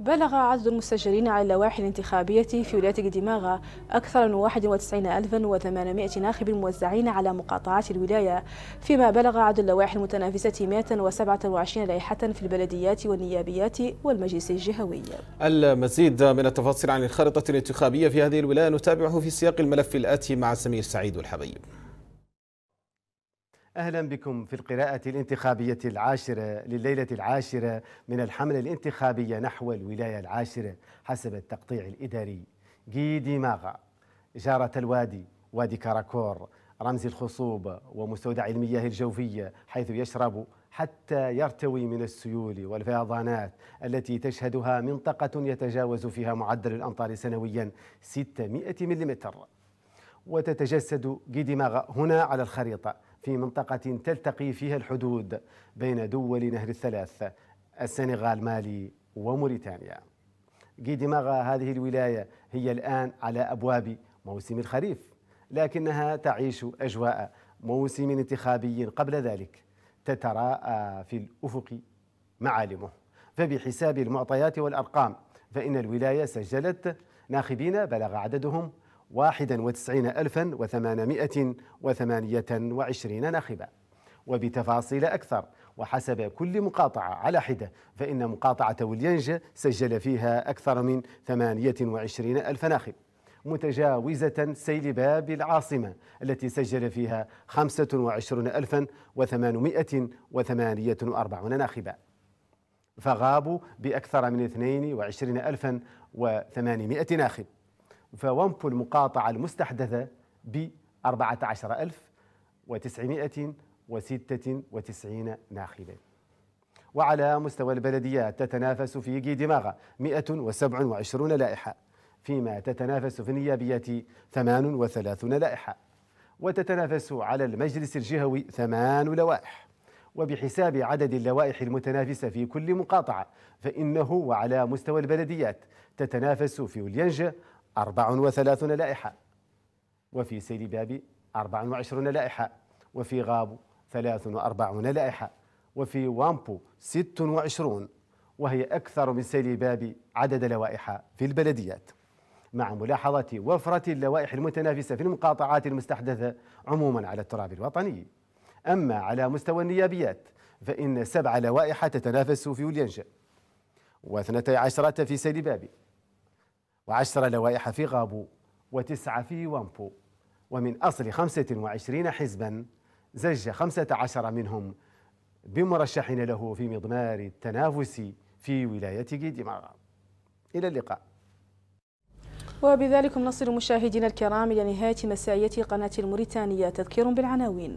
بلغ عدد المسجلين على اللوائح الانتخابية في ولاية دماغة أكثر من 91800 ناخب موزعين على مقاطعات الولاية فيما بلغ عدد اللوائح المتنافسة 127 لائحة في البلديات والنيابيات والمجلس الجهوي المزيد من التفاصيل عن الخارطة الانتخابية في هذه الولاية نتابعه في سياق الملف الآتي مع سمير سعيد والحبيب أهلا بكم في القراءة الانتخابية العاشرة لليلة العاشرة من الحملة الانتخابية نحو الولاية العاشرة حسب التقطيع الإداري جيدي ماغا جارة الوادي وادي كاراكور رمز الخصوبة ومستودع المياه الجوفية حيث يشرب حتى يرتوي من السيول والفيضانات التي تشهدها منطقة يتجاوز فيها معدل الأمطار سنويا 600 ملم وتتجسد جيدي ماغا هنا على الخريطة في منطقة تلتقي فيها الحدود بين دول نهر الثلاث السنغال مالي وموريتانيا جيديماغا هذه الولاية هي الآن على أبواب موسم الخريف لكنها تعيش أجواء موسم انتخابي قبل ذلك تتراءى في الأفق معالمه فبحساب المعطيات والأرقام فإن الولاية سجلت ناخبين بلغ عددهم 91828 ناخبا وبتفاصيل أكثر وحسب كل مقاطعة على حدة فإن مقاطعة ولينجة سجل فيها أكثر من 28000 ناخب متجاوزة سيل باب العاصمة التي سجل فيها 25848 ناخبا فغابوا بأكثر من 22800 ناخب فوامبو المقاطعة المستحدثة ب 14996 ناخبا وعلى مستوى البلديات تتنافس في دماغة 127 لائحة فيما تتنافس في النيابيات 38 لائحة وتتنافس على المجلس الجهوي ثمان لوائح وبحساب عدد اللوائح المتنافسة في كل مقاطعة فإنه وعلى مستوى البلديات تتنافس في وليانجه 34 لائحة وفي سيل باب 24 لائحة وفي غاب 43 لائحة وفي وامبو 26 وهي أكثر من سيل باب عدد لوائح في البلديات مع ملاحظة وفرة اللوائح المتنافسة في المقاطعات المستحدثة عموما على التراب الوطني أما على مستوى النيابيات فإن سبع لوائح تتنافس في ولينشأ واثنتي عشرة في سيل بابي وعشر لوائح في غابو وتسعة في وامبو ومن أصل 25 حزبا زج 15 منهم بمرشحين له في مضمار التنافس في ولاية جيديمارا إلى اللقاء وبذلكم نصل مشاهدينا الكرام إلى نهاية مسائية قناة الموريتانية تذكير بالعناوين